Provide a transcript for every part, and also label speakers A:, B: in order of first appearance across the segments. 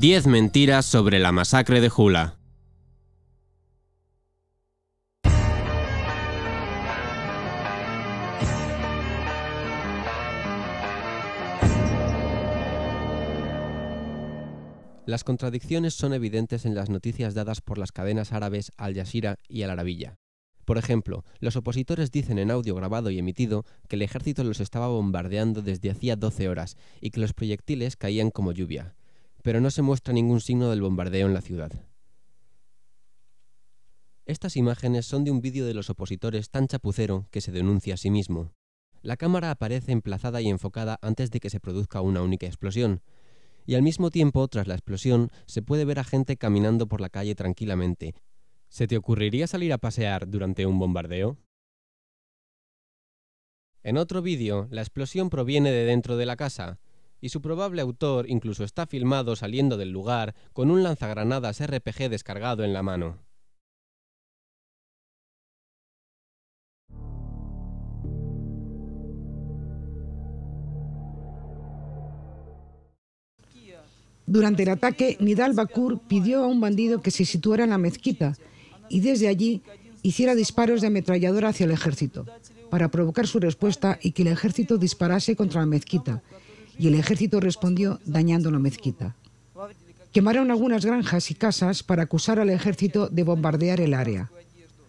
A: 10 mentiras sobre la masacre de Jula. Las contradicciones son evidentes en las noticias dadas por las cadenas árabes Al yashira y Al Arabilla. Por ejemplo, los opositores dicen en audio grabado y emitido que el ejército los estaba bombardeando desde hacía 12 horas y que los proyectiles caían como lluvia pero no se muestra ningún signo del bombardeo en la ciudad. Estas imágenes son de un vídeo de los opositores tan chapucero que se denuncia a sí mismo. La cámara aparece emplazada y enfocada antes de que se produzca una única explosión, y al mismo tiempo, tras la explosión, se puede ver a gente caminando por la calle tranquilamente. ¿Se te ocurriría salir a pasear durante un bombardeo? En otro vídeo, la explosión proviene de dentro de la casa, y su probable autor incluso está filmado saliendo del lugar con un lanzagranadas RPG descargado en la mano.
B: Durante el ataque, Nidal Bakur pidió a un bandido que se situara en la mezquita y desde allí hiciera disparos de ametralladora hacia el ejército, para provocar su respuesta y que el ejército disparase contra la mezquita, y el ejército respondió dañando la mezquita. Quemaron algunas granjas y casas para acusar al ejército de bombardear el área.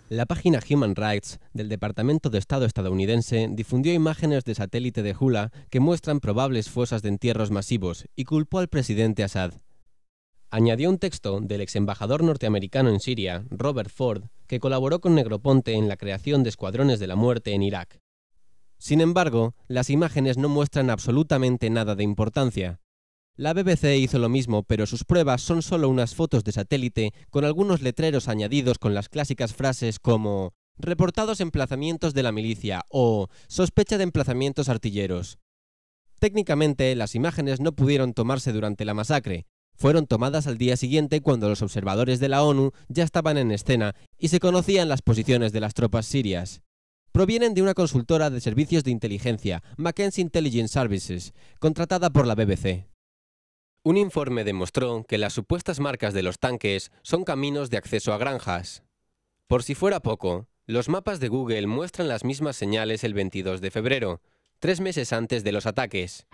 A: La página Human Rights del Departamento de Estado estadounidense difundió imágenes de satélite de Hula que muestran probables fosas de entierros masivos y culpó al presidente Assad. Añadió un texto del ex embajador norteamericano en Siria, Robert Ford, que colaboró con Negroponte en la creación de escuadrones de la muerte en Irak. Sin embargo, las imágenes no muestran absolutamente nada de importancia. La BBC hizo lo mismo, pero sus pruebas son solo unas fotos de satélite con algunos letreros añadidos con las clásicas frases como reportados emplazamientos de la milicia o sospecha de emplazamientos artilleros. Técnicamente, las imágenes no pudieron tomarse durante la masacre. Fueron tomadas al día siguiente cuando los observadores de la ONU ya estaban en escena y se conocían las posiciones de las tropas sirias provienen de una consultora de servicios de inteligencia, Mackenzie Intelligence Services, contratada por la BBC. Un informe demostró que las supuestas marcas de los tanques son caminos de acceso a granjas. Por si fuera poco, los mapas de Google muestran las mismas señales el 22 de febrero, tres meses antes de los ataques.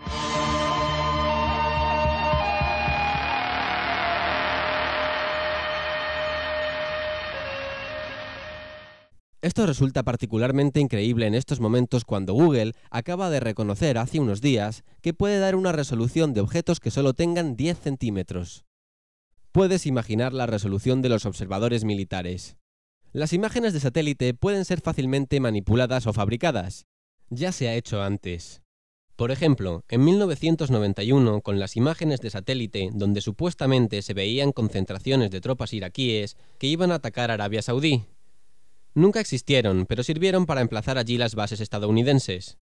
A: Esto resulta particularmente increíble en estos momentos cuando Google acaba de reconocer hace unos días que puede dar una resolución de objetos que solo tengan 10 centímetros. Puedes imaginar la resolución de los observadores militares. Las imágenes de satélite pueden ser fácilmente manipuladas o fabricadas. Ya se ha hecho antes. Por ejemplo, en 1991, con las imágenes de satélite donde supuestamente se veían concentraciones de tropas iraquíes que iban a atacar Arabia Saudí, nunca existieron, pero sirvieron para emplazar allí las bases estadounidenses.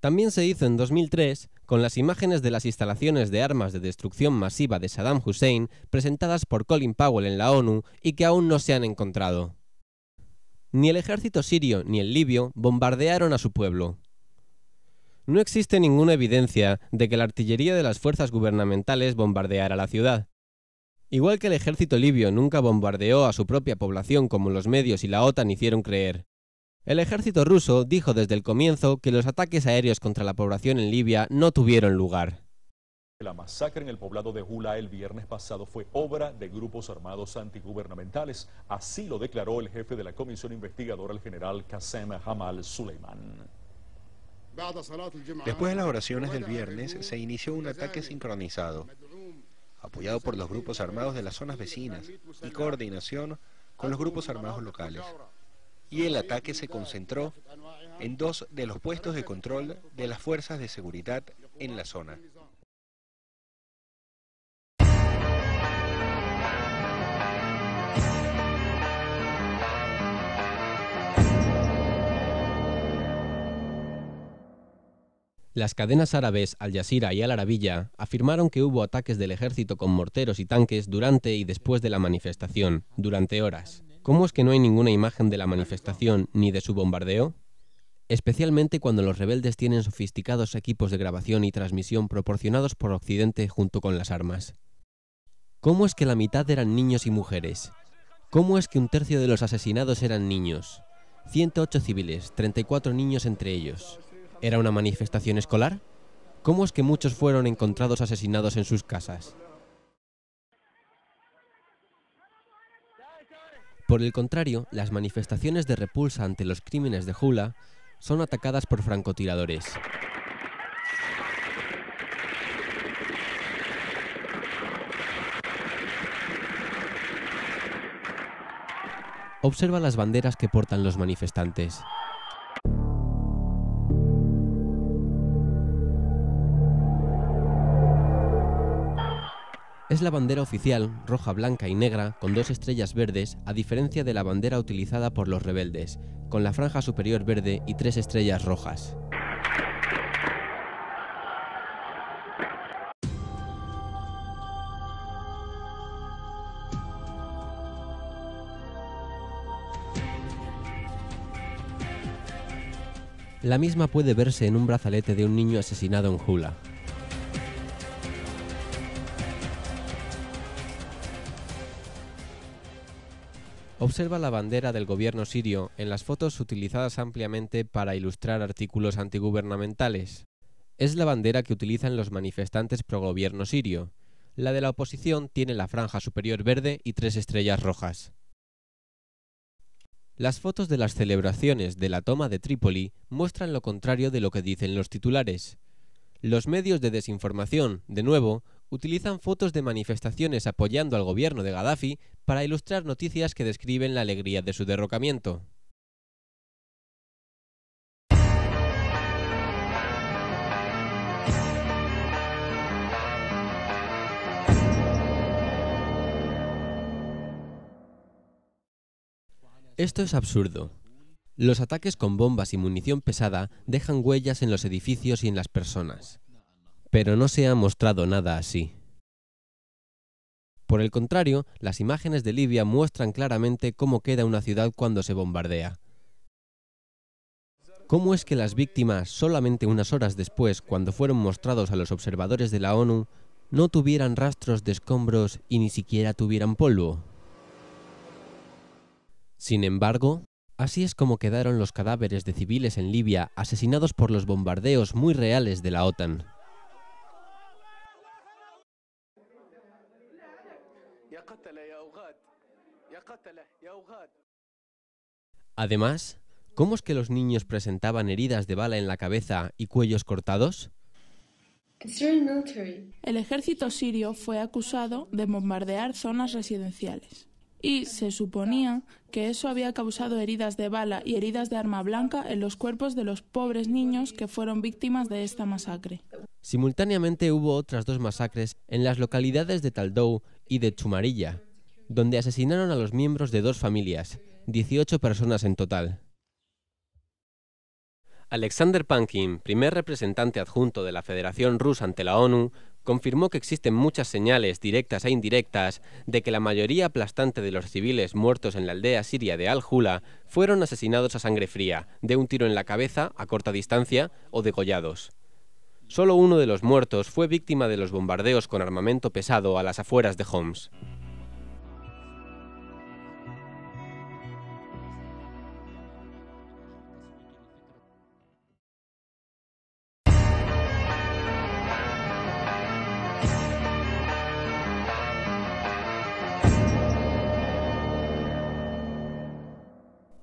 A: También se hizo en 2003 con las imágenes de las instalaciones de armas de destrucción masiva de Saddam Hussein presentadas por Colin Powell en la ONU y que aún no se han encontrado. Ni el ejército sirio ni el libio bombardearon a su pueblo. No existe ninguna evidencia de que la artillería de las fuerzas gubernamentales bombardeara la ciudad. Igual que el ejército libio nunca bombardeó a su propia población como los medios y la OTAN hicieron creer. El ejército ruso dijo desde el comienzo que los ataques aéreos contra la población en Libia no tuvieron lugar.
B: La masacre en el poblado de Hula el viernes pasado fue obra de grupos armados antigubernamentales. Así lo declaró el jefe de la comisión investigadora, el general Qasem Hamal Suleiman. Después de
A: las oraciones del viernes, se inició un ataque sincronizado apoyado por los grupos armados de las zonas vecinas y coordinación con los grupos armados locales. Y el ataque se concentró en dos de los puestos de control de las fuerzas de seguridad en la zona. Las cadenas árabes Al Jazeera y Al Arabilla afirmaron que hubo ataques del ejército con morteros y tanques durante y después de la manifestación, durante horas. ¿Cómo es que no hay ninguna imagen de la manifestación ni de su bombardeo? Especialmente cuando los rebeldes tienen sofisticados equipos de grabación y transmisión proporcionados por Occidente junto con las armas. ¿Cómo es que la mitad eran niños y mujeres? ¿Cómo es que un tercio de los asesinados eran niños? 108 civiles, 34 niños entre ellos. ¿Era una manifestación escolar? ¿Cómo es que muchos fueron encontrados asesinados en sus casas? Por el contrario, las manifestaciones de repulsa ante los crímenes de Jula son atacadas por francotiradores. Observa las banderas que portan los manifestantes. Es la bandera oficial, roja, blanca y negra, con dos estrellas verdes, a diferencia de la bandera utilizada por los rebeldes, con la franja superior verde y tres estrellas rojas. La misma puede verse en un brazalete de un niño asesinado en Hula, Observa la bandera del gobierno sirio en las fotos utilizadas ampliamente para ilustrar artículos antigubernamentales. Es la bandera que utilizan los manifestantes pro gobierno sirio. La de la oposición tiene la franja superior verde y tres estrellas rojas. Las fotos de las celebraciones de la toma de Trípoli muestran lo contrario de lo que dicen los titulares. Los medios de desinformación, de nuevo, utilizan fotos de manifestaciones apoyando al gobierno de Gaddafi para ilustrar noticias que describen la alegría de su derrocamiento. Esto es absurdo. Los ataques con bombas y munición pesada dejan huellas en los edificios y en las personas pero no se ha mostrado nada así. Por el contrario, las imágenes de Libia muestran claramente cómo queda una ciudad cuando se bombardea. ¿Cómo es que las víctimas, solamente unas horas después, cuando fueron mostrados a los observadores de la ONU, no tuvieran rastros de escombros y ni siquiera tuvieran polvo? Sin embargo, así es como quedaron los cadáveres de civiles en Libia asesinados por los bombardeos muy reales de la OTAN. Además, ¿cómo es que los niños presentaban heridas de bala en la cabeza y cuellos cortados?
B: El ejército sirio fue acusado de bombardear zonas residenciales y se suponía que eso había causado heridas de bala y heridas de arma blanca en los cuerpos de los pobres niños que fueron víctimas de esta masacre.
A: Simultáneamente hubo otras dos masacres en las localidades de Taldou y de Chumarilla, donde asesinaron a los miembros de dos familias, 18 personas en total. Alexander Pankin, primer representante adjunto de la Federación Rusa ante la ONU, confirmó que existen muchas señales, directas e indirectas, de que la mayoría aplastante de los civiles muertos en la aldea siria de al hula fueron asesinados a sangre fría, de un tiro en la cabeza, a corta distancia, o degollados. Solo uno de los muertos fue víctima de los bombardeos con armamento pesado a las afueras de Homs.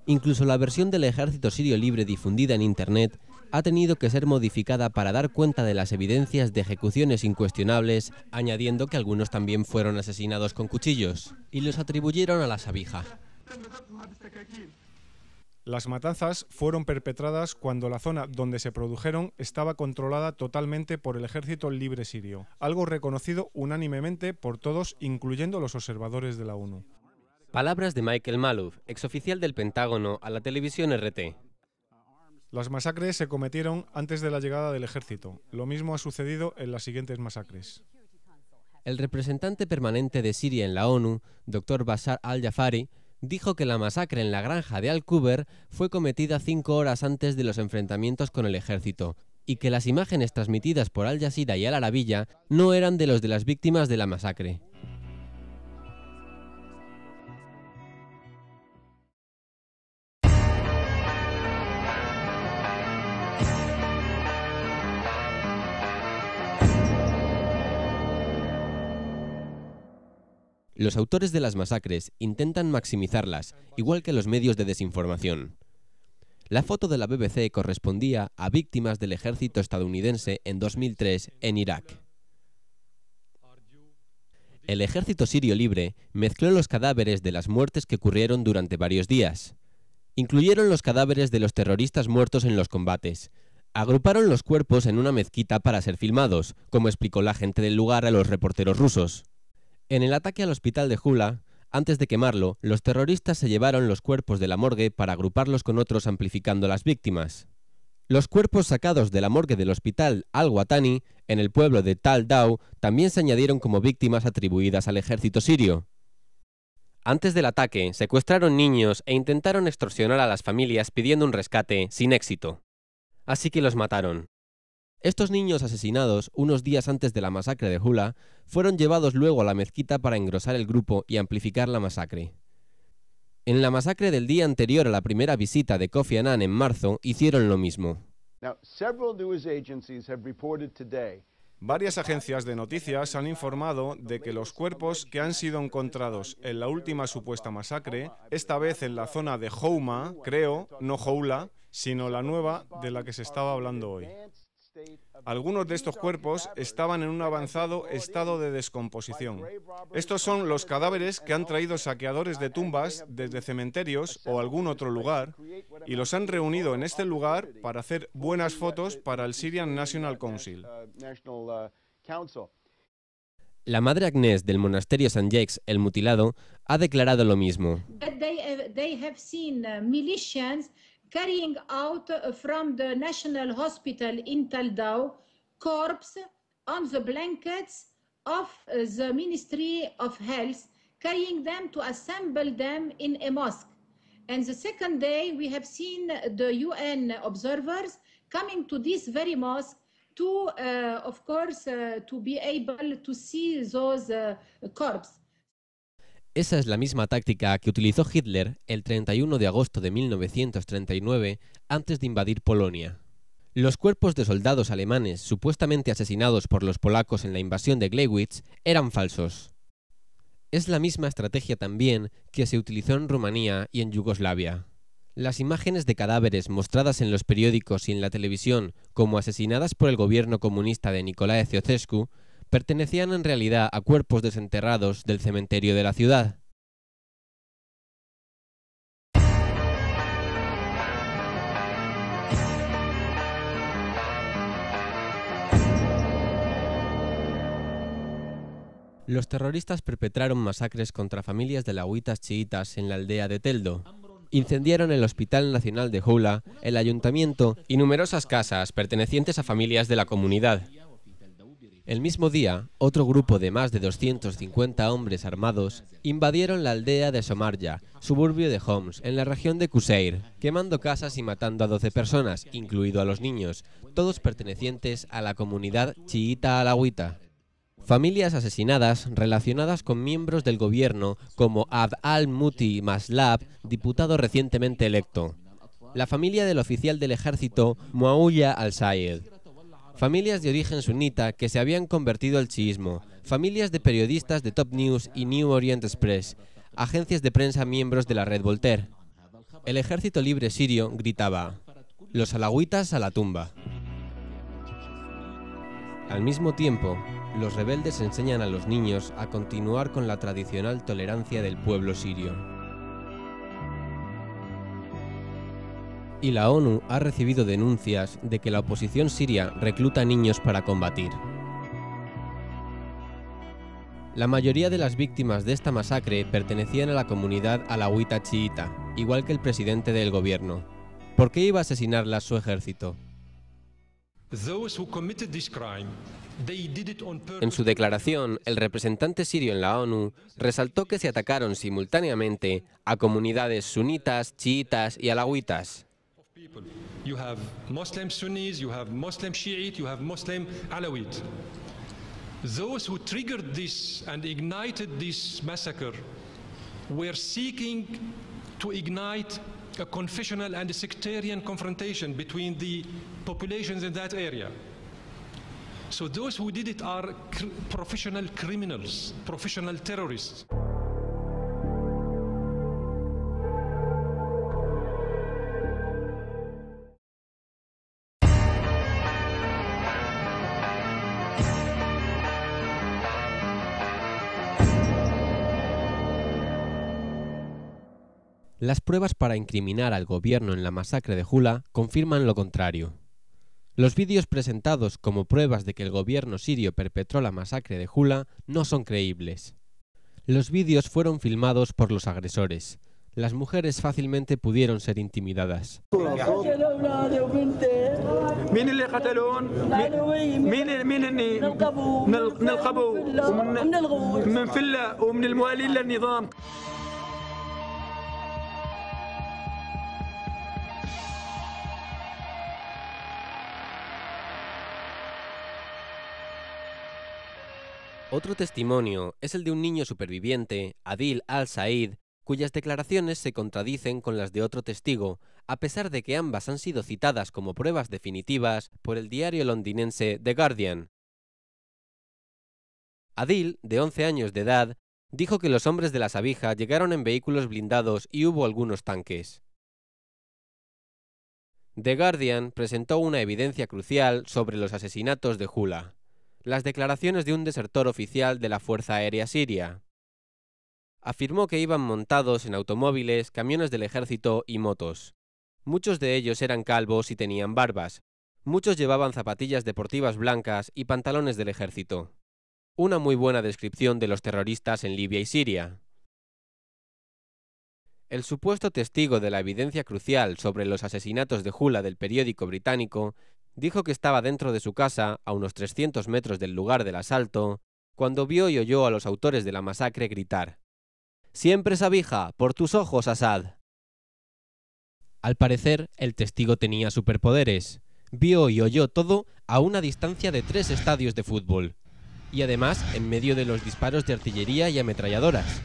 A: Incluso la versión del ejército sirio libre difundida en Internet ha tenido que ser modificada para dar cuenta de las evidencias de ejecuciones incuestionables, añadiendo que algunos también fueron asesinados con cuchillos y los
C: atribuyeron a la sabija. Las matanzas fueron perpetradas cuando la zona donde se produjeron estaba controlada totalmente por el ejército libre sirio, algo reconocido unánimemente por todos, incluyendo los observadores de la ONU.
A: Palabras de Michael Malouf, exoficial del Pentágono, a la televisión
C: RT. Las masacres se cometieron antes de la llegada del ejército. Lo mismo ha sucedido en las siguientes masacres. El representante permanente de Siria
A: en la ONU, Dr. Bashar al-Jafari, dijo que la masacre en la granja de Al-Kuber fue cometida cinco horas antes de los enfrentamientos con el ejército y que las imágenes transmitidas por Al Jazeera y Al Arabilla no eran de los de las víctimas de la masacre. Los autores de las masacres intentan maximizarlas, igual que los medios de desinformación. La foto de la BBC correspondía a víctimas del ejército estadounidense en 2003 en Irak. El ejército sirio libre mezcló los cadáveres de las muertes que ocurrieron durante varios días. Incluyeron los cadáveres de los terroristas muertos en los combates. Agruparon los cuerpos en una mezquita para ser filmados, como explicó la gente del lugar a los reporteros rusos. En el ataque al hospital de Hula, antes de quemarlo, los terroristas se llevaron los cuerpos de la morgue para agruparlos con otros amplificando las víctimas. Los cuerpos sacados de la morgue del hospital Al-Watani, en el pueblo de Tal Dao, también se añadieron como víctimas atribuidas al ejército sirio. Antes del ataque, secuestraron niños e intentaron extorsionar a las familias pidiendo un rescate, sin éxito. Así que los mataron. Estos niños asesinados, unos días antes de la masacre de Hula, fueron llevados luego a la mezquita para engrosar el grupo y amplificar la masacre. En la masacre del día anterior a la primera visita de Kofi Annan en marzo, hicieron lo mismo.
C: Varias agencias de noticias han informado de que los cuerpos que han sido encontrados en la última supuesta masacre, esta vez en la zona de Houma, creo, no Houla, sino la nueva de la que se estaba hablando hoy, algunos de estos cuerpos estaban en un avanzado estado de descomposición. Estos son los cadáveres que han traído saqueadores de tumbas desde cementerios o algún otro lugar y los han reunido en este lugar para hacer buenas fotos para el Syrian National Council.
A: La madre Agnés del monasterio San Jacques el Mutilado ha declarado lo mismo.
B: carrying out uh, from the National Hospital in Taldau corpse on the blankets of uh, the Ministry of Health, carrying them to assemble them in a mosque. And the second day, we have seen the UN observers coming to this very mosque to, uh, of course, uh, to be able to see those uh, corpses.
A: Esa es la misma táctica que utilizó Hitler el 31 de agosto de 1939 antes de invadir Polonia. Los cuerpos de soldados alemanes supuestamente asesinados por los polacos en la invasión de Gleiwitz eran falsos. Es la misma estrategia también que se utilizó en Rumanía y en Yugoslavia. Las imágenes de cadáveres mostradas en los periódicos y en la televisión como asesinadas por el gobierno comunista de Nicolae Ceausescu pertenecían en realidad a cuerpos desenterrados del cementerio de la ciudad. Los terroristas perpetraron masacres contra familias de lahuitas chiitas en la aldea de Teldo. Incendiaron el Hospital Nacional de Houla, el ayuntamiento y numerosas casas pertenecientes a familias de la comunidad. El mismo día, otro grupo de más de 250 hombres armados invadieron la aldea de Somarja, suburbio de Homs, en la región de Kuseir, quemando casas y matando a 12 personas, incluido a los niños, todos pertenecientes a la comunidad chiita alawita. Familias asesinadas relacionadas con miembros del gobierno como Abd al-Muti Maslab, diputado recientemente electo. La familia del oficial del ejército Muawiyah al-Sayed, familias de origen sunita que se habían convertido al chiismo, familias de periodistas de Top News y New Orient Express, agencias de prensa miembros de la red Voltaire. El ejército libre sirio gritaba, los alagüitas a la tumba. Al mismo tiempo, los rebeldes enseñan a los niños a continuar con la tradicional tolerancia del pueblo sirio. y la ONU ha recibido denuncias de que la oposición siria recluta niños para combatir. La mayoría de las víctimas de esta masacre pertenecían a la comunidad alawita chiita, igual que el presidente del gobierno. ¿Por qué iba a asesinarlas su ejército? En su declaración, el representante sirio en la ONU resaltó que se atacaron simultáneamente a comunidades sunitas, chiitas y alawitas.
D: people. You have Muslim Sunnis, you have Muslim Shiite, you have Muslim Alawite. Those who triggered this and ignited this massacre were seeking to ignite a confessional and a sectarian confrontation between the populations in that area. So those who did it are cr professional criminals, professional terrorists.
A: Las pruebas para incriminar al gobierno en la masacre de Hula confirman lo contrario. Los vídeos presentados como pruebas de que el gobierno sirio perpetró la masacre de Hula no son creíbles. Los vídeos fueron filmados por los agresores. Las mujeres fácilmente pudieron ser intimidadas. Otro testimonio es el de un niño superviviente, Adil al-Said, cuyas declaraciones se contradicen con las de otro testigo, a pesar de que ambas han sido citadas como pruebas definitivas por el diario londinense The Guardian. Adil, de 11 años de edad, dijo que los hombres de la sabija llegaron en vehículos blindados y hubo algunos tanques. The Guardian presentó una evidencia crucial sobre los asesinatos de Hula las declaraciones de un desertor oficial de la Fuerza Aérea Siria. Afirmó que iban montados en automóviles, camiones del ejército y motos. Muchos de ellos eran calvos y tenían barbas. Muchos llevaban zapatillas deportivas blancas y pantalones del ejército. Una muy buena descripción de los terroristas en Libia y Siria. El supuesto testigo de la evidencia crucial sobre los asesinatos de Jula del periódico británico Dijo que estaba dentro de su casa, a unos 300 metros del lugar del asalto, cuando vio y oyó a los autores de la masacre gritar, Siempre sabija, por tus ojos, Asad. Al parecer, el testigo tenía superpoderes. Vio y oyó todo a una distancia de tres estadios de fútbol, y además en medio de los disparos de artillería y ametralladoras.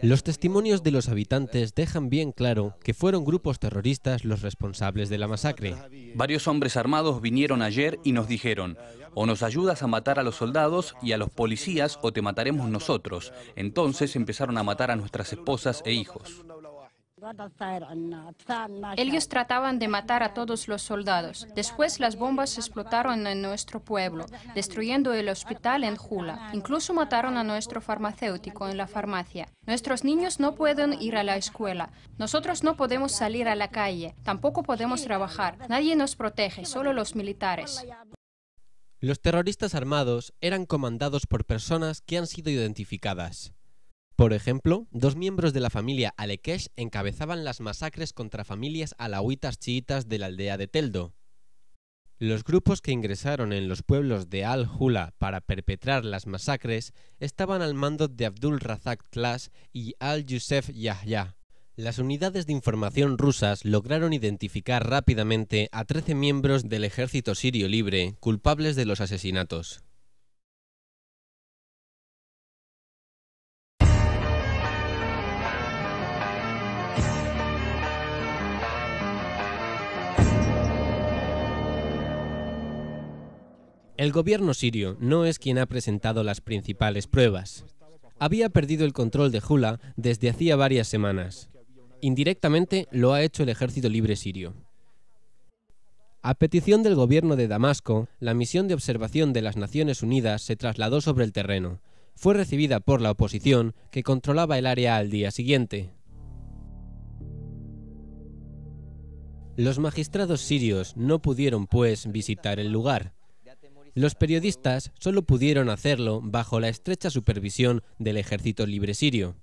A: Los testimonios de los habitantes dejan bien claro que fueron grupos terroristas los responsables de la masacre.
D: Varios hombres armados vinieron ayer y nos dijeron,
A: o nos ayudas a matar a los soldados y a los policías o te mataremos nosotros. Entonces empezaron a matar a nuestras esposas e hijos.
B: Ellos trataban de matar a todos los soldados. Después las bombas explotaron en nuestro pueblo, destruyendo el hospital en Jula. Incluso mataron a nuestro farmacéutico en la farmacia. Nuestros niños no pueden ir a la escuela. Nosotros no podemos salir a la calle. Tampoco podemos trabajar. Nadie nos protege, solo los militares.
A: Los terroristas armados eran comandados por personas que han sido identificadas. Por ejemplo, dos miembros de la familia Alekesh encabezaban las masacres contra familias alawitas chiitas de la aldea de Teldo. Los grupos que ingresaron en los pueblos de Al-Hula para perpetrar las masacres estaban al mando de Abdul Razak Tlas y Al-Yusef Yahya. Las unidades de información rusas lograron identificar rápidamente a 13 miembros del ejército sirio libre culpables de los asesinatos. El gobierno sirio no es quien ha presentado las principales pruebas. Había perdido el control de Hula desde hacía varias semanas. Indirectamente lo ha hecho el ejército libre sirio. A petición del gobierno de Damasco, la misión de observación de las Naciones Unidas se trasladó sobre el terreno. Fue recibida por la oposición, que controlaba el área al día siguiente. Los magistrados sirios no pudieron, pues, visitar el lugar. Los periodistas solo pudieron hacerlo bajo la estrecha supervisión del Ejército Libre Sirio.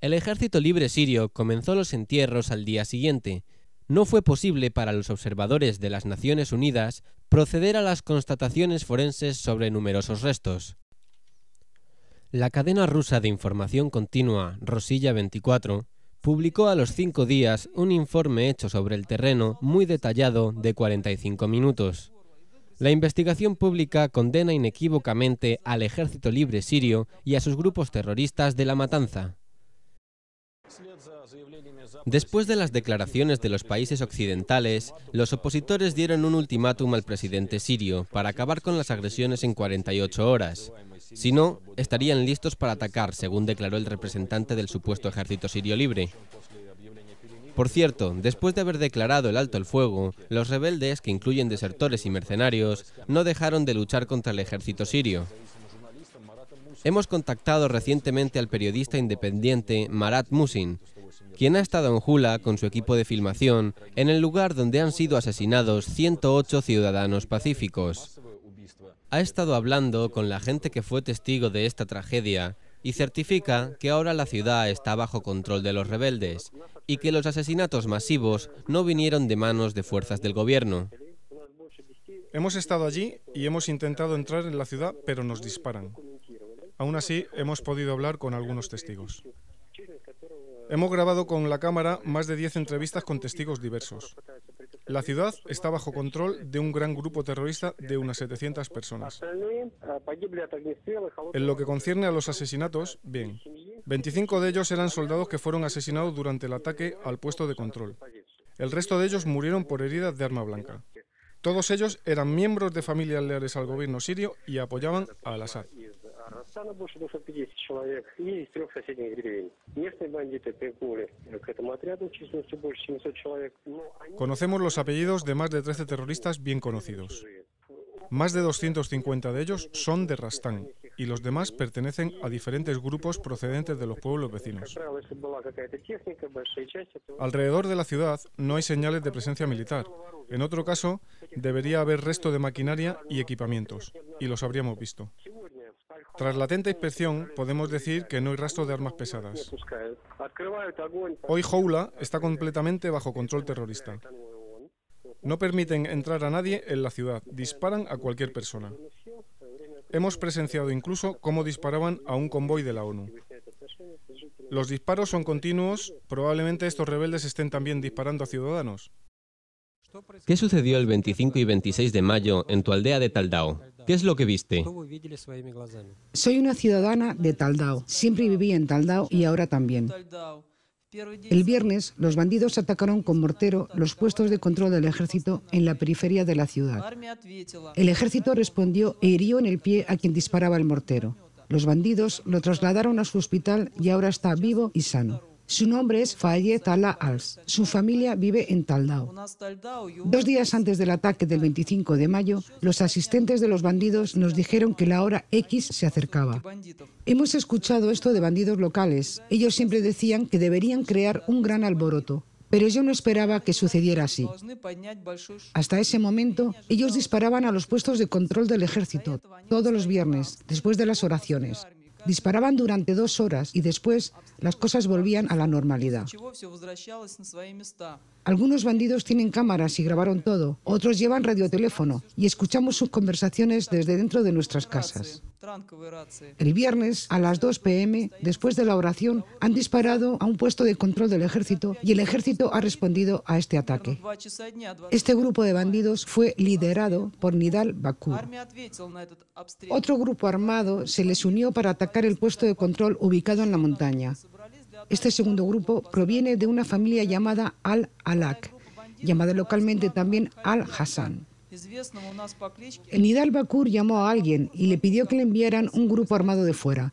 A: El Ejército Libre Sirio comenzó los entierros al día siguiente. No fue posible para los observadores de las Naciones Unidas proceder a las constataciones forenses sobre numerosos restos. La cadena rusa de información continua Rosilla 24 publicó a los cinco días un informe hecho sobre el terreno muy detallado de 45 minutos. La investigación pública condena inequívocamente al ejército libre sirio y a sus grupos terroristas de la matanza. Después de las declaraciones de los países occidentales, los opositores dieron un ultimátum al presidente sirio para acabar con las agresiones en 48 horas. Si no, estarían listos para atacar, según declaró el representante del supuesto ejército sirio libre. Por cierto, después de haber declarado el alto el fuego, los rebeldes, que incluyen desertores y mercenarios, no dejaron de luchar contra el ejército sirio. Hemos contactado recientemente al periodista independiente Marat Musin, quien ha estado en Jula con su equipo de filmación, en el lugar donde han sido asesinados 108 ciudadanos pacíficos. Ha estado hablando con la gente que fue testigo de esta tragedia y certifica que ahora la ciudad está bajo control de los rebeldes y que los asesinatos masivos no vinieron de manos de fuerzas del gobierno.
C: Hemos estado allí y hemos intentado entrar en la ciudad, pero nos disparan. Aún así, hemos podido hablar con algunos testigos. Hemos grabado con la cámara más de 10 entrevistas con testigos diversos. La ciudad está bajo control de un gran grupo terrorista de unas 700 personas. En lo que concierne a los asesinatos, bien, 25 de ellos eran soldados que fueron asesinados durante el ataque al puesto de control. El resto de ellos murieron por heridas de arma blanca. Todos ellos eran miembros de familias leales al gobierno sirio y apoyaban a al-Assad. Э, Conocemos los apellidos de más de 13 terroristas bien conocidos. Más de 250 de ellos son de Rastán y los demás pertenecen a diferentes grupos procedentes de los pueblos vecinos. Alrededor de la ciudad no hay señales de presencia militar. En otro caso, debería haber resto de maquinaria y equipamientos, y los habríamos visto. Tras la inspección, podemos decir que no hay rastro de armas pesadas. Hoy Joula está completamente bajo control terrorista. No permiten entrar a nadie en la ciudad, disparan a cualquier persona. Hemos presenciado incluso cómo disparaban a un convoy de la ONU. Los disparos son continuos, probablemente estos rebeldes estén también disparando a
B: ciudadanos.
A: ¿Qué sucedió el 25 y 26 de mayo en tu aldea de Taldao? ¿Qué es lo que viste?
B: Soy una ciudadana de Taldao. Siempre viví en Taldao y ahora también. El viernes, los bandidos atacaron con mortero los puestos de control del ejército en la periferia de la ciudad. El ejército respondió e hirió en el pie a quien disparaba el mortero. Los bandidos lo trasladaron a su hospital y ahora está vivo y sano. Su nombre es Faye al Als. Su familia vive en Taldao. Dos días antes del ataque del 25 de mayo, los asistentes de los bandidos nos dijeron que la hora X se acercaba. Hemos escuchado esto de bandidos locales. Ellos siempre decían que deberían crear un gran alboroto, pero yo no esperaba que sucediera así. Hasta ese momento, ellos disparaban a los puestos de control del ejército, todos los viernes, después de las oraciones. Disparaban durante dos horas y después las cosas volvían a la normalidad. Algunos bandidos tienen cámaras y grabaron todo, otros llevan radioteléfono y escuchamos sus conversaciones desde dentro de nuestras casas. El viernes, a las 2 pm, después de la oración, han disparado a un puesto de control del ejército y el ejército ha respondido a este ataque. Este grupo de bandidos fue liderado por Nidal Bakur. Otro grupo armado se les unió para atacar el puesto de control ubicado en la montaña. Este segundo grupo proviene de una familia llamada Al-Alak, llamada localmente también Al-Hassan.
E: El Nidal Bakur
B: llamó a alguien y le pidió que le enviaran un grupo armado de fuera.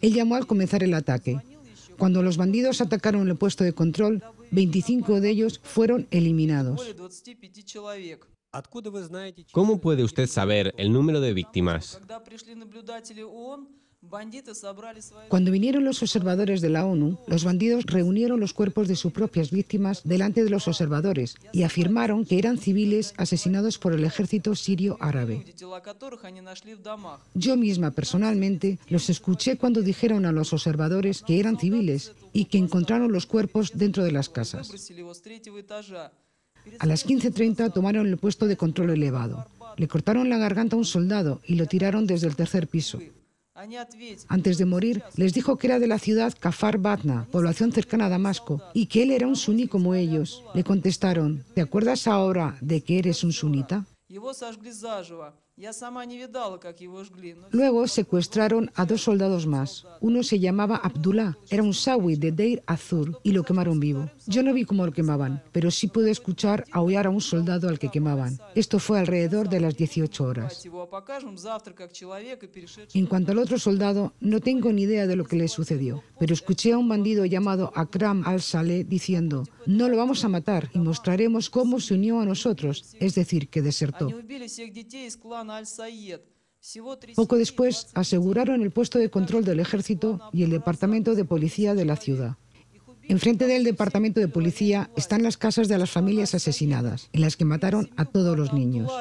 B: Él llamó al comenzar el ataque. Cuando los bandidos atacaron el puesto de control, 25 de ellos fueron eliminados.
A: ¿Cómo puede usted saber el número de víctimas?
B: Cuando vinieron los observadores de la ONU, los bandidos reunieron los cuerpos de sus propias víctimas delante de los observadores y afirmaron que eran civiles asesinados por el ejército sirio árabe. Yo misma personalmente los escuché cuando dijeron a los observadores que eran civiles y que encontraron los cuerpos dentro de las casas. A las 15.30 tomaron el puesto de control elevado. Le cortaron la garganta a un soldado y lo tiraron desde el tercer piso. Antes de morir, les dijo que era de la ciudad Kafar Batna, población cercana a Damasco, y que él era un suní como ellos. Le contestaron, ¿te acuerdas ahora de que eres un sunita? Luego secuestraron a dos soldados más. Uno se llamaba Abdullah, era un sawi de Deir Azur y lo quemaron vivo. Yo no vi cómo lo quemaban, pero sí pude escuchar aullar a un soldado al que quemaban. Esto fue alrededor de las 18 horas. En cuanto al otro soldado, no tengo ni idea de lo que le sucedió, pero escuché a un bandido llamado Akram al-Saleh diciendo, no lo vamos a matar y mostraremos cómo se unió a nosotros, es decir, que desertó. Poco después aseguraron el puesto de control del ejército y el departamento de policía de la ciudad. Enfrente del departamento de policía están las casas de las familias asesinadas, en las que mataron a todos los niños.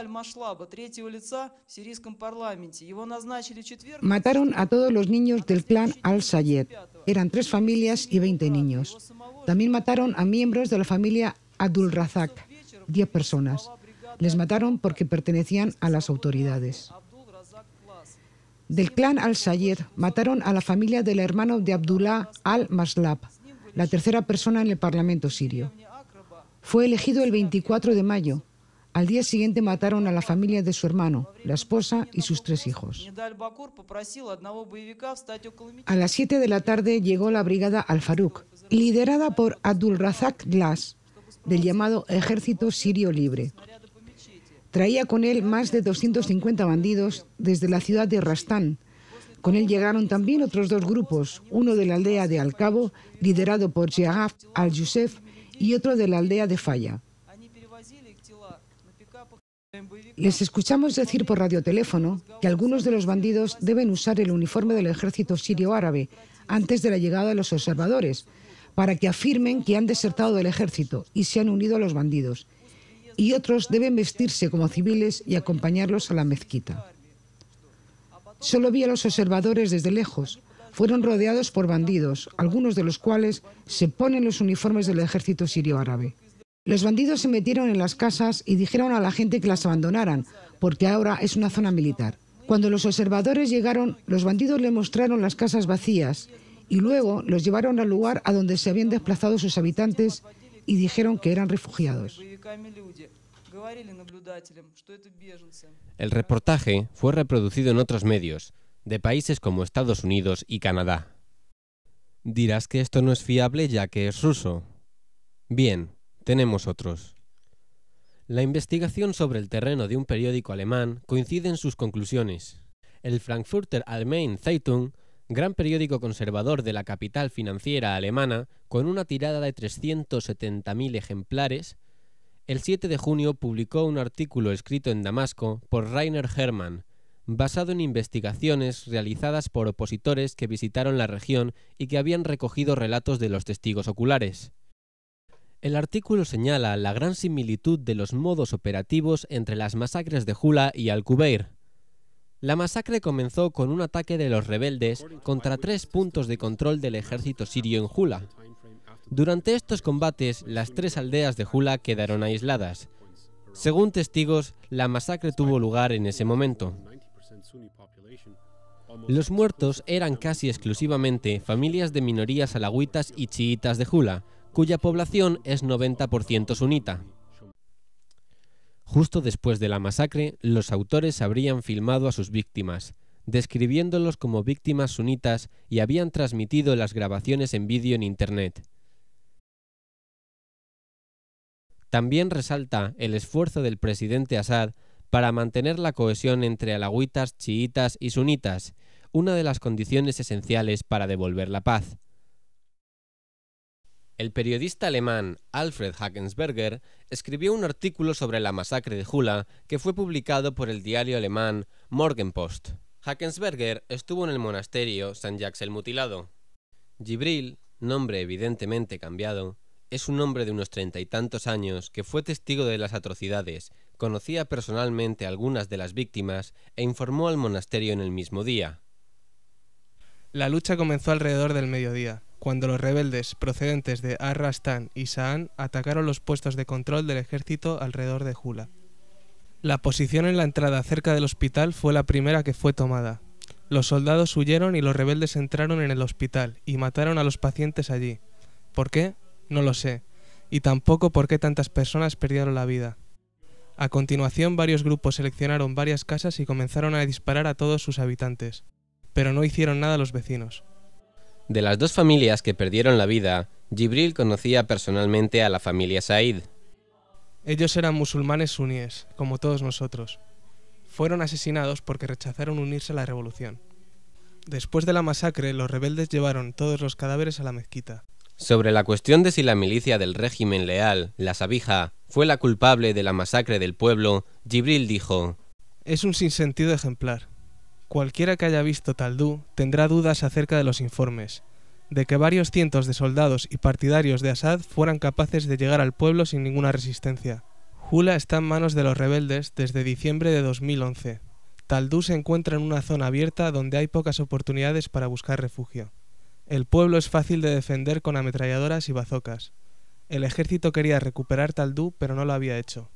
B: Mataron a todos los niños del clan Al-Sayed. Eran tres familias y 20 niños. También mataron a miembros de la familia Abdul Razak, diez personas. Les mataron porque pertenecían a las autoridades. Del clan al-Sayed mataron a la familia del hermano de Abdullah al-Maslab, la tercera persona en el Parlamento sirio. Fue elegido el 24 de mayo. Al día siguiente mataron a la familia de su hermano, la esposa y sus tres hijos. A las 7 de la tarde llegó la brigada al-Faruq, liderada por Abdul Razak Glass, del llamado Ejército Sirio Libre, Traía con él más de 250 bandidos desde la ciudad de Rastán. Con él llegaron también otros dos grupos, uno de la aldea de Alcabo, liderado por Jihaf al-Yusef, y otro de la aldea de Faya. Les escuchamos decir por radioteléfono que algunos de los bandidos deben usar el uniforme del ejército sirio árabe antes de la llegada de los observadores, para que afirmen que han desertado del ejército y se han unido a los bandidos y otros deben vestirse como civiles y acompañarlos a la mezquita. Solo vi a los observadores desde lejos. Fueron rodeados por bandidos, algunos de los cuales se ponen los uniformes del ejército sirio árabe. Los bandidos se metieron en las casas y dijeron a la gente que las abandonaran, porque ahora es una zona militar. Cuando los observadores llegaron, los bandidos le mostraron las casas vacías y luego los llevaron al lugar a donde se habían desplazado sus habitantes y dijeron que eran refugiados.
A: El reportaje fue reproducido en otros medios, de países como Estados Unidos y Canadá. Dirás que esto no es fiable ya que es ruso. Bien, tenemos otros. La investigación sobre el terreno de un periódico alemán coincide en sus conclusiones. El Frankfurter Allgemeine Zeitung gran periódico conservador de la capital financiera alemana, con una tirada de 370.000 ejemplares, el 7 de junio publicó un artículo escrito en Damasco por Rainer Hermann, basado en investigaciones realizadas por opositores que visitaron la región y que habían recogido relatos de los testigos oculares. El artículo señala la gran similitud de los modos operativos entre las masacres de Hula y Kubeir. La masacre comenzó con un ataque de los rebeldes contra tres puntos de control del ejército sirio en Hula. Durante estos combates, las tres aldeas de Hula quedaron aisladas. Según testigos, la masacre tuvo lugar en ese momento. Los muertos eran casi exclusivamente familias de minorías alagüitas y chiitas de Hula, cuya población es 90% sunita. Justo después de la masacre, los autores habrían filmado a sus víctimas, describiéndolos como víctimas sunitas y habían transmitido las grabaciones en vídeo en Internet. También resalta el esfuerzo del presidente Assad para mantener la cohesión entre alagüitas, chiitas y sunitas, una de las condiciones esenciales para devolver la paz. El periodista alemán Alfred Hackensberger escribió un artículo sobre la masacre de Jula que fue publicado por el diario alemán Morgenpost. Hackensberger estuvo en el monasterio San Jacques el Mutilado. Gibril, nombre evidentemente cambiado, es un hombre de unos treinta y tantos años que fue testigo de las atrocidades, conocía personalmente algunas de las víctimas e informó al monasterio en el mismo día.
D: La lucha comenzó alrededor del mediodía cuando los rebeldes procedentes de Arrastán y Saan atacaron los puestos de control del ejército alrededor de Jula. La posición en la entrada cerca del hospital fue la primera que fue tomada. Los soldados huyeron y los rebeldes entraron en el hospital y mataron a los pacientes allí. ¿Por qué? No lo sé, y tampoco por qué tantas personas perdieron la vida. A continuación varios grupos seleccionaron varias casas y comenzaron a disparar a todos sus habitantes, pero no hicieron nada los vecinos.
A: De las dos familias que perdieron la vida, Gibril conocía personalmente a la familia Said.
D: Ellos eran musulmanes suníes, como todos nosotros. Fueron asesinados porque rechazaron unirse a la revolución. Después de la masacre, los rebeldes llevaron todos los cadáveres a la mezquita.
A: Sobre la cuestión de si la milicia del régimen leal, la Sabija, fue la culpable de la masacre del pueblo, Jibril dijo:
D: Es un sinsentido ejemplar. Cualquiera que haya visto Taldú tendrá dudas acerca de los informes, de que varios cientos de soldados y partidarios de Assad fueran capaces de llegar al pueblo sin ninguna resistencia. Hula está en manos de los rebeldes desde diciembre de 2011. Taldú se encuentra en una zona abierta donde hay pocas oportunidades para buscar refugio. El pueblo es fácil de defender con ametralladoras y bazocas. El ejército quería recuperar Taldú pero no lo había hecho.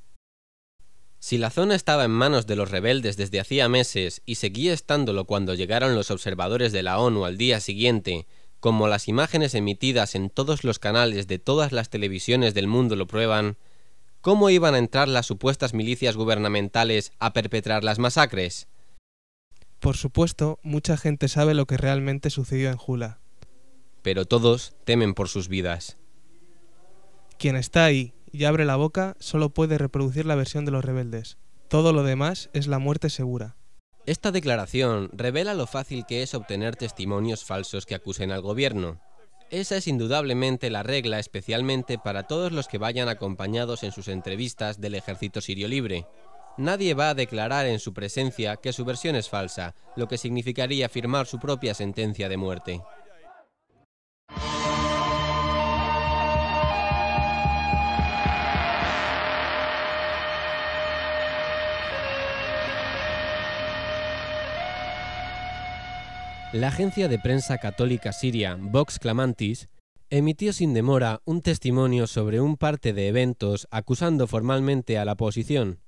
A: Si la zona estaba en manos de los rebeldes desde hacía meses y seguía estándolo cuando llegaron los observadores de la ONU al día siguiente, como las imágenes emitidas en todos los canales de todas las televisiones del mundo lo prueban, ¿cómo iban a entrar las supuestas milicias gubernamentales a perpetrar las masacres?
D: Por supuesto, mucha gente sabe lo que realmente sucedió en Jula.
A: Pero todos temen por sus vidas.
D: Quien está ahí, y abre la boca, solo puede reproducir la versión de los rebeldes. Todo lo demás es la muerte segura.
A: Esta declaración revela lo fácil que es obtener testimonios falsos que acusen al gobierno. Esa es indudablemente la regla, especialmente para todos los que vayan acompañados en sus entrevistas del ejército sirio libre. Nadie va a declarar en su presencia que su versión es falsa, lo que significaría firmar su propia sentencia de muerte. la agencia de prensa católica siria Vox Clamantis emitió sin demora un testimonio sobre un parte de eventos acusando formalmente a la oposición.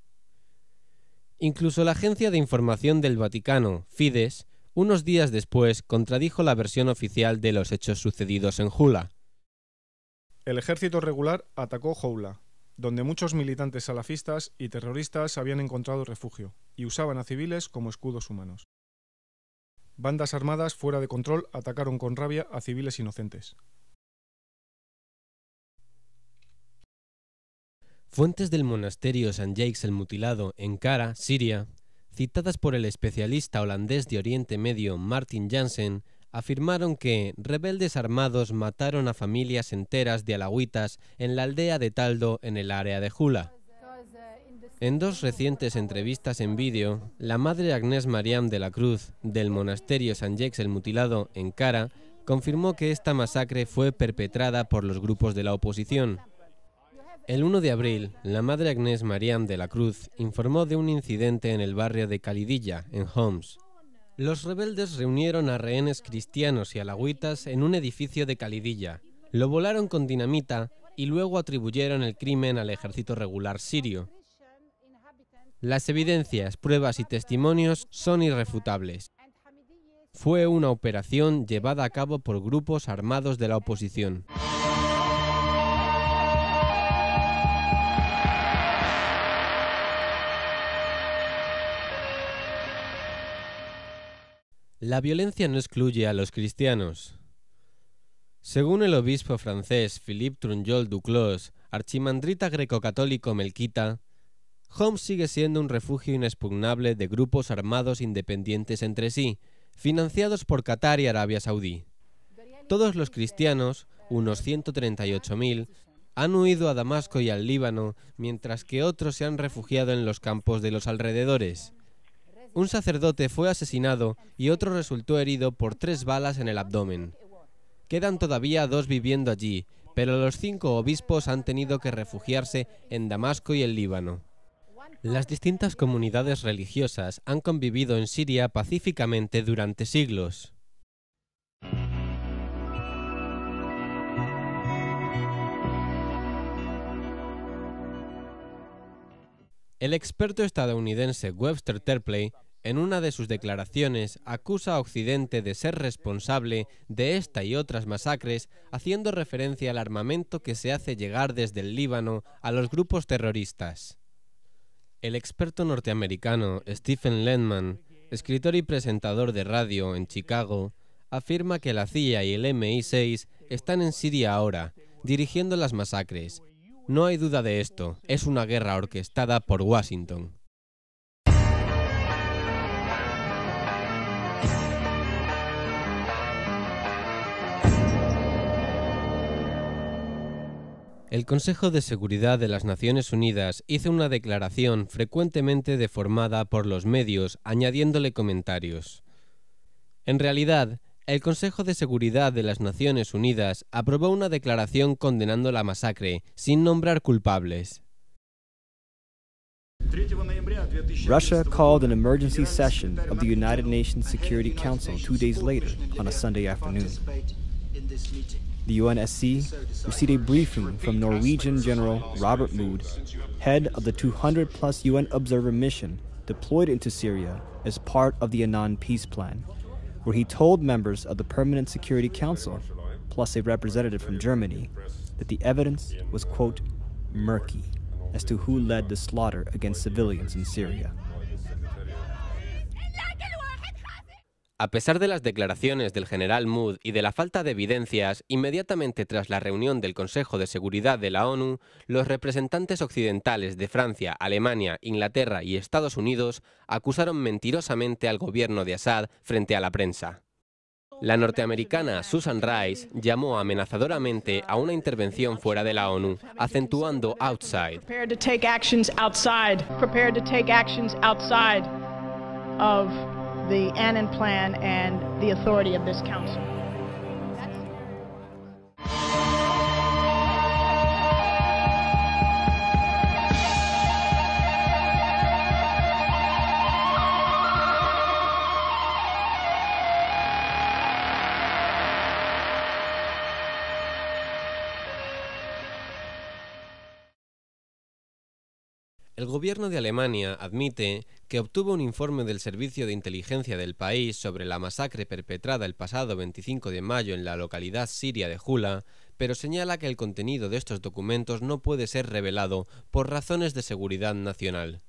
A: Incluso la agencia de información del Vaticano, Fides, unos días después contradijo la versión oficial de los hechos sucedidos en Jula.
C: El ejército regular atacó Joula, donde muchos militantes salafistas y terroristas habían encontrado refugio y usaban a civiles como escudos humanos. Bandas armadas fuera de control atacaron con rabia a civiles inocentes.
A: Fuentes del monasterio San Jakes el Mutilado en Kara, Siria, citadas por el especialista holandés de Oriente Medio Martin Jansen, afirmaron que rebeldes armados mataron a familias enteras de halagüitas en la aldea de Taldo en el área de Jula. En dos recientes entrevistas en vídeo, la madre Agnés Mariam de la Cruz, del monasterio San Jex el Mutilado, en Cara, confirmó que esta masacre fue perpetrada por los grupos de la oposición. El 1 de abril, la madre Agnés Mariam de la Cruz informó de un incidente en el barrio de Calidilla, en Homs. Los rebeldes reunieron a rehenes cristianos y alagüitas en un edificio de Calidilla, lo volaron con dinamita y luego atribuyeron el crimen al ejército regular sirio, las evidencias, pruebas y testimonios son irrefutables. Fue una operación llevada a cabo por grupos armados de la oposición. La violencia no excluye a los cristianos. Según el obispo francés Philippe Trunjol Duclos, archimandrita greco-católico melquita, Homs sigue siendo un refugio inexpugnable de grupos armados independientes entre sí, financiados por Qatar y Arabia Saudí. Todos los cristianos, unos 138.000, han huido a Damasco y al Líbano, mientras que otros se han refugiado en los campos de los alrededores. Un sacerdote fue asesinado y otro resultó herido por tres balas en el abdomen. Quedan todavía dos viviendo allí, pero los cinco obispos han tenido que refugiarse en Damasco y el Líbano. Las distintas comunidades religiosas han convivido en Siria pacíficamente durante siglos. El experto estadounidense Webster Terpley, en una de sus declaraciones, acusa a Occidente de ser responsable de esta y otras masacres, haciendo referencia al armamento que se hace llegar desde el Líbano a los grupos terroristas. El experto norteamericano Stephen Lenman, escritor y presentador de radio en Chicago, afirma que la CIA y el MI6 están en Siria ahora, dirigiendo las masacres. No hay duda de esto, es una guerra orquestada por Washington. El Consejo de Seguridad de las Naciones Unidas hizo una declaración frecuentemente deformada por los medios, añadiéndole comentarios. En realidad, el Consejo de Seguridad de las Naciones Unidas aprobó una declaración condenando la masacre, sin nombrar culpables.
E: Russia called an emergency session of the United Nations Security Council two days later, on a Sunday afternoon. the UNSC received a briefing from Norwegian General Robert Mood, head of the 200 plus UN observer mission deployed into Syria as part of the Annan peace plan, where he told members of the Permanent Security Council, plus a representative from Germany, that the evidence was, quote, murky as to who led the slaughter against civilians in Syria.
A: A pesar de las declaraciones del general Mood y de la falta de evidencias, inmediatamente tras la reunión del Consejo de Seguridad de la ONU, los representantes occidentales de Francia, Alemania, Inglaterra y Estados Unidos acusaron mentirosamente al gobierno de Assad frente a la prensa. La norteamericana Susan Rice llamó amenazadoramente a una intervención fuera de la ONU, acentuando outside.
E: outside. the Annan Plan and the authority of this council.
A: El gobierno de Alemania admite que obtuvo un informe del servicio de inteligencia del país sobre la masacre perpetrada el pasado 25 de mayo en la localidad siria de Jula, pero señala que el contenido de estos documentos no puede ser revelado por razones de seguridad nacional.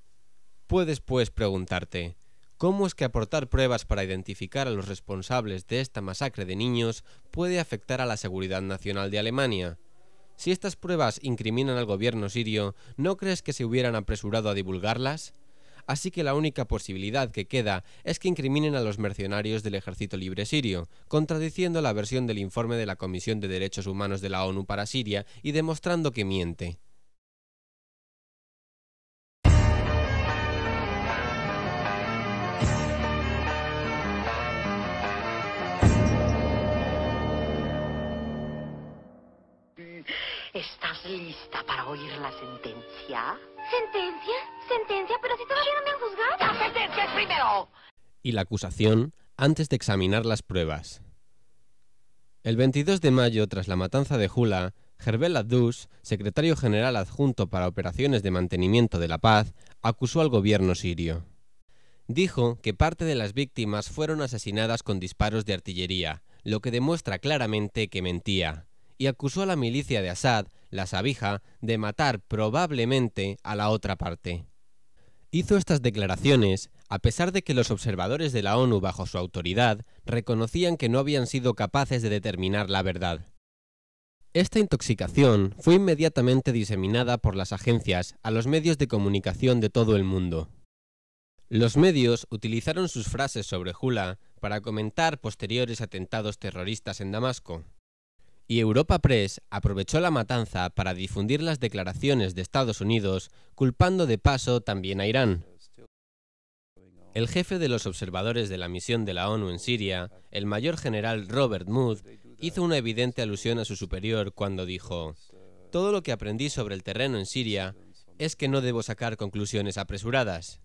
A: Puedes pues preguntarte, ¿cómo es que aportar pruebas para identificar a los responsables de esta masacre de niños puede afectar a la seguridad nacional de Alemania? Si estas pruebas incriminan al gobierno sirio, ¿no crees que se hubieran apresurado a divulgarlas? Así que la única posibilidad que queda es que incriminen a los mercenarios del Ejército Libre Sirio, contradiciendo la versión del informe de la Comisión de Derechos Humanos de la ONU para Siria y demostrando que miente.
B: ¿Estás lista para oír la sentencia? ¿Sentencia? ¿Sentencia? Pero si todavía no me han juzgado. ¡La sentencia es primero!
A: Y la acusación antes de examinar las pruebas. El 22 de mayo, tras la matanza de Hula, Gerbel Adous, secretario general adjunto para operaciones de mantenimiento de la paz, acusó al gobierno sirio. Dijo que parte de las víctimas fueron asesinadas con disparos de artillería, lo que demuestra claramente que mentía, y acusó a la milicia de Assad, la Sabija, de matar probablemente a la otra parte. Hizo estas declaraciones a pesar de que los observadores de la ONU bajo su autoridad reconocían que no habían sido capaces de determinar la verdad. Esta intoxicación fue inmediatamente diseminada por las agencias a los medios de comunicación de todo el mundo. Los medios utilizaron sus frases sobre Hula para comentar posteriores atentados terroristas en Damasco. Y Europa Press aprovechó la matanza para difundir las declaraciones de Estados Unidos, culpando de paso también a Irán. El jefe de los observadores de la misión de la ONU en Siria, el mayor general Robert Mood, hizo una evidente alusión a su superior cuando dijo, Todo lo que aprendí sobre el terreno en Siria es que no debo sacar conclusiones apresuradas.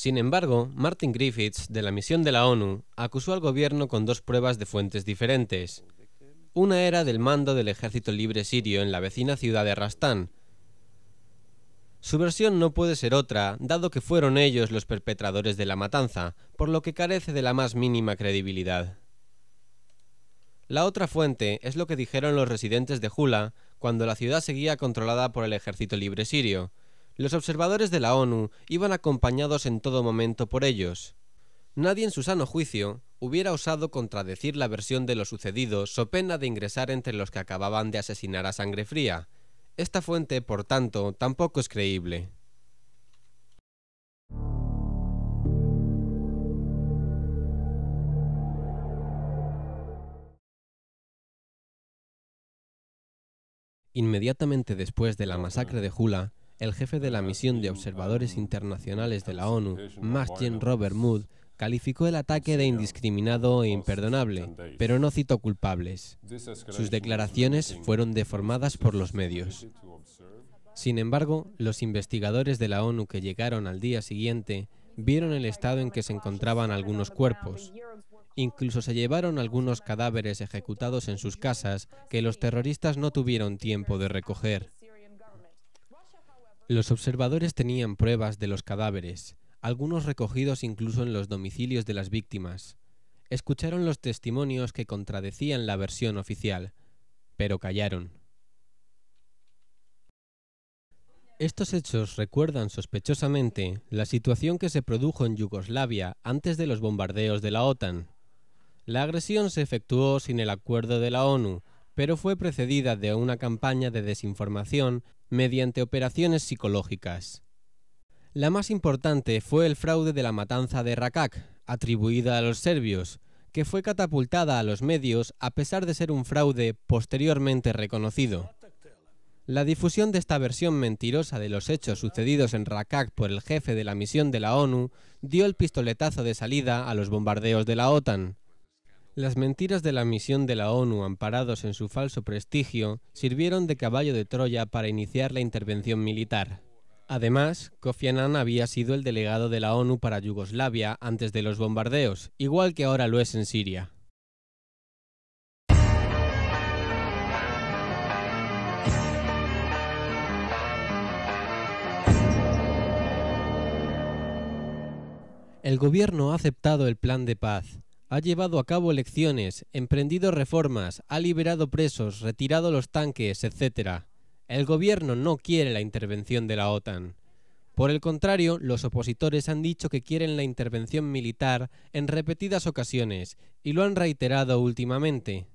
A: Sin embargo, Martin Griffiths, de la misión de la ONU, acusó al gobierno con dos pruebas de fuentes diferentes. Una era del mando del ejército libre sirio en la vecina ciudad de Rastán. Su versión no puede ser otra, dado que fueron ellos los perpetradores de la matanza, por lo que carece de la más mínima credibilidad. La otra fuente es lo que dijeron los residentes de Jula cuando la ciudad seguía controlada por el ejército libre sirio, los observadores de la ONU iban acompañados en todo momento por ellos. Nadie en su sano juicio hubiera osado contradecir la versión de lo sucedido so pena de ingresar entre los que acababan de asesinar a sangre fría. Esta fuente, por tanto, tampoco es creíble. Inmediatamente después de la masacre de Jula, el jefe de la misión de observadores internacionales de la ONU, Martin Robert Mood, calificó el ataque de indiscriminado e imperdonable, pero no citó culpables. Sus declaraciones fueron deformadas por los medios. Sin embargo, los investigadores de la ONU que llegaron al día siguiente vieron el estado en que se encontraban algunos cuerpos. Incluso se llevaron algunos cadáveres ejecutados en sus casas que los terroristas no tuvieron tiempo de recoger. Los observadores tenían pruebas de los cadáveres, algunos recogidos incluso en los domicilios de las víctimas. Escucharon los testimonios que contradecían la versión oficial, pero callaron. Estos hechos recuerdan sospechosamente la situación que se produjo en Yugoslavia antes de los bombardeos de la OTAN. La agresión se efectuó sin el acuerdo de la ONU, pero fue precedida de una campaña de desinformación mediante operaciones psicológicas. La más importante fue el fraude de la matanza de Rakak, atribuida a los serbios, que fue catapultada a los medios a pesar de ser un fraude posteriormente reconocido. La difusión de esta versión mentirosa de los hechos sucedidos en Rakak por el jefe de la misión de la ONU dio el pistoletazo de salida a los bombardeos de la OTAN, las mentiras de la misión de la ONU, amparados en su falso prestigio, sirvieron de caballo de Troya para iniciar la intervención militar. Además, Kofi Annan había sido el delegado de la ONU para Yugoslavia antes de los bombardeos, igual que ahora lo es en Siria. El gobierno ha aceptado el plan de paz, ha llevado a cabo elecciones, emprendido reformas, ha liberado presos, retirado los tanques, etc. El gobierno no quiere la intervención de la OTAN. Por el contrario, los opositores han dicho que quieren la intervención militar en repetidas ocasiones y lo han reiterado últimamente.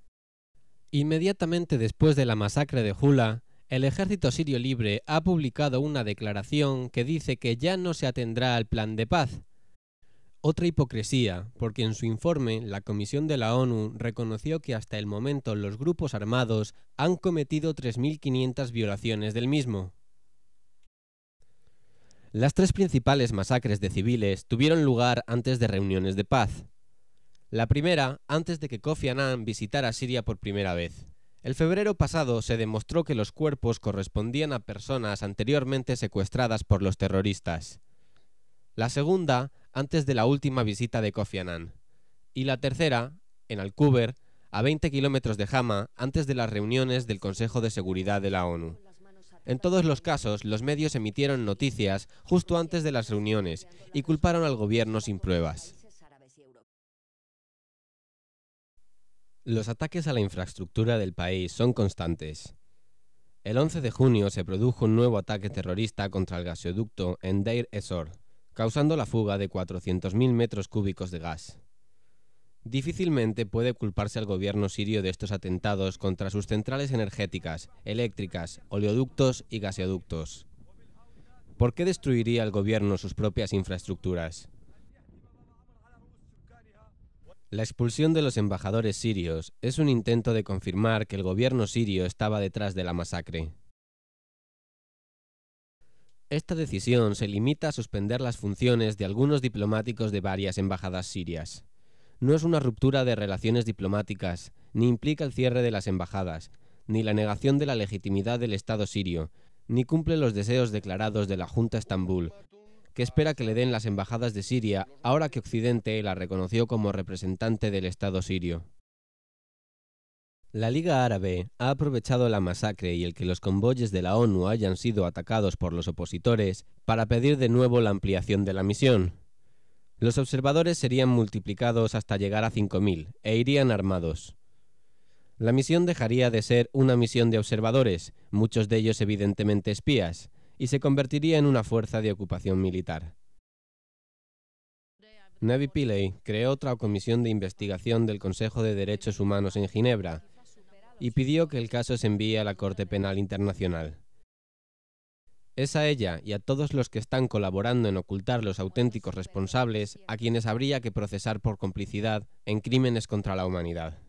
A: Inmediatamente después de la masacre de Hula, el ejército sirio libre ha publicado una declaración que dice que ya no se atendrá al plan de paz, otra hipocresía, porque en su informe la Comisión de la ONU reconoció que hasta el momento los grupos armados han cometido 3.500 violaciones del mismo. Las tres principales masacres de civiles tuvieron lugar antes de reuniones de paz. La primera, antes de que Kofi Annan visitara Siria por primera vez. El febrero pasado se demostró que los cuerpos correspondían a personas anteriormente secuestradas por los terroristas. La segunda, antes de la última visita de Kofi Annan, y la tercera, en Alcúber, a 20 kilómetros de Hama, antes de las reuniones del Consejo de Seguridad de la ONU. En todos los casos, los medios emitieron noticias justo antes de las reuniones y culparon al gobierno sin pruebas. Los ataques a la infraestructura del país son constantes. El 11 de junio se produjo un nuevo ataque terrorista contra el gasoducto en Deir Ezzor, causando la fuga de 400.000 metros cúbicos de gas. Difícilmente puede culparse al gobierno sirio de estos atentados contra sus centrales energéticas, eléctricas, oleoductos y gaseoductos. ¿Por qué destruiría el gobierno sus propias infraestructuras? La expulsión de los embajadores sirios es un intento de confirmar que el gobierno sirio estaba detrás de la masacre. Esta decisión se limita a suspender las funciones de algunos diplomáticos de varias embajadas sirias. No es una ruptura de relaciones diplomáticas, ni implica el cierre de las embajadas, ni la negación de la legitimidad del Estado sirio, ni cumple los deseos declarados de la Junta Estambul, que espera que le den las embajadas de Siria ahora que Occidente la reconoció como representante del Estado sirio. La Liga Árabe ha aprovechado la masacre y el que los convoyes de la ONU hayan sido atacados por los opositores para pedir de nuevo la ampliación de la misión. Los observadores serían multiplicados hasta llegar a 5.000 e irían armados. La misión dejaría de ser una misión de observadores, muchos de ellos evidentemente espías, y se convertiría en una fuerza de ocupación militar. Navi Pillay creó otra comisión de investigación del Consejo de Derechos Humanos en Ginebra, y pidió que el caso se envíe a la Corte Penal Internacional. Es a ella y a todos los que están colaborando en ocultar los auténticos responsables a quienes habría que procesar por complicidad en crímenes contra la humanidad.